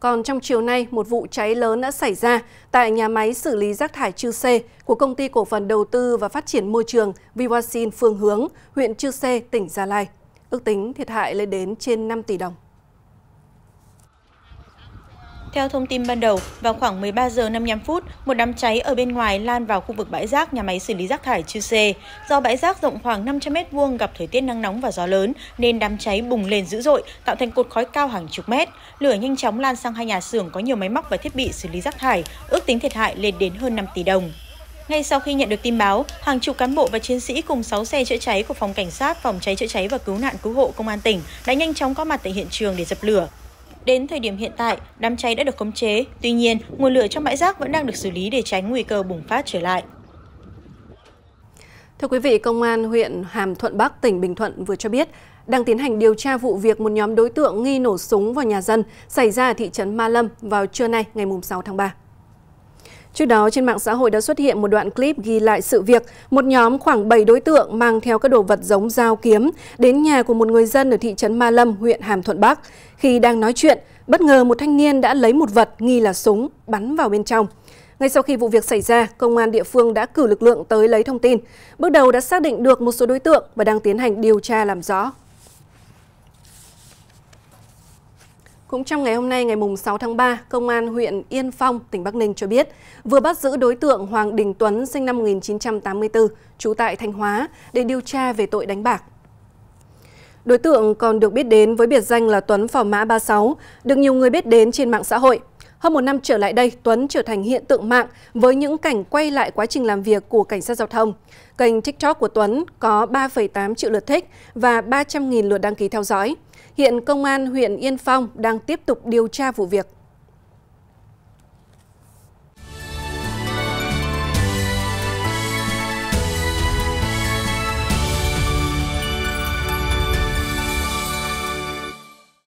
Còn trong chiều nay, một vụ cháy lớn đã xảy ra tại nhà máy xử lý rác thải Chư Sê của Công ty Cổ phần Đầu tư và Phát triển Môi trường Viwasin Phương Hướng, huyện Chư Sê, tỉnh Gia Lai. Ước tính thiệt hại lên đến trên 5 tỷ đồng. Theo thông tin ban đầu, vào khoảng 13 giờ 55 phút, một đám cháy ở bên ngoài lan vào khu vực bãi rác nhà máy xử lý rác thải Chư Sê. Do bãi rác rộng khoảng 500 m vuông, gặp thời tiết nắng nóng và gió lớn nên đám cháy bùng lên dữ dội, tạo thành cột khói cao hàng chục mét. Lửa nhanh chóng lan sang hai nhà xưởng có nhiều máy móc và thiết bị xử lý rác thải, ước tính thiệt hại lên đến hơn 5 tỷ đồng. Ngay sau khi nhận được tin báo, hàng chục cán bộ và chiến sĩ cùng 6 xe chữa cháy của phòng cảnh sát, phòng cháy chữa cháy và cứu nạn cứu hộ công an tỉnh đã nhanh chóng có mặt tại hiện trường để dập lửa. Đến thời điểm hiện tại, đám cháy đã được khống chế, tuy nhiên nguồn lửa trong bãi rác vẫn đang được xử lý để tránh nguy cơ bùng phát trở lại. Thưa quý vị, Công an huyện Hàm Thuận Bắc, tỉnh Bình Thuận vừa cho biết đang tiến hành điều tra vụ việc một nhóm đối tượng nghi nổ súng vào nhà dân xảy ra ở thị trấn Ma Lâm vào trưa nay ngày 6 tháng 3. Trước đó, trên mạng xã hội đã xuất hiện một đoạn clip ghi lại sự việc một nhóm khoảng 7 đối tượng mang theo các đồ vật giống dao kiếm đến nhà của một người dân ở thị trấn Ma Lâm, huyện Hàm Thuận Bắc. Khi đang nói chuyện, bất ngờ một thanh niên đã lấy một vật nghi là súng bắn vào bên trong. Ngay sau khi vụ việc xảy ra, công an địa phương đã cử lực lượng tới lấy thông tin. Bước đầu đã xác định được một số đối tượng và đang tiến hành điều tra làm rõ. Cũng trong ngày hôm nay ngày 6 tháng 3, Công an huyện Yên Phong, tỉnh Bắc Ninh cho biết vừa bắt giữ đối tượng Hoàng Đình Tuấn sinh năm 1984, trú tại Thanh Hóa để điều tra về tội đánh bạc. Đối tượng còn được biết đến với biệt danh là Tuấn Phò Mã 36, được nhiều người biết đến trên mạng xã hội. Hơn một năm trở lại đây, Tuấn trở thành hiện tượng mạng với những cảnh quay lại quá trình làm việc của cảnh sát giao thông. Kênh TikTok của Tuấn có 3,8 triệu lượt thích và 300.000 lượt đăng ký theo dõi. Hiện công an huyện Yên Phong đang tiếp tục điều tra vụ việc.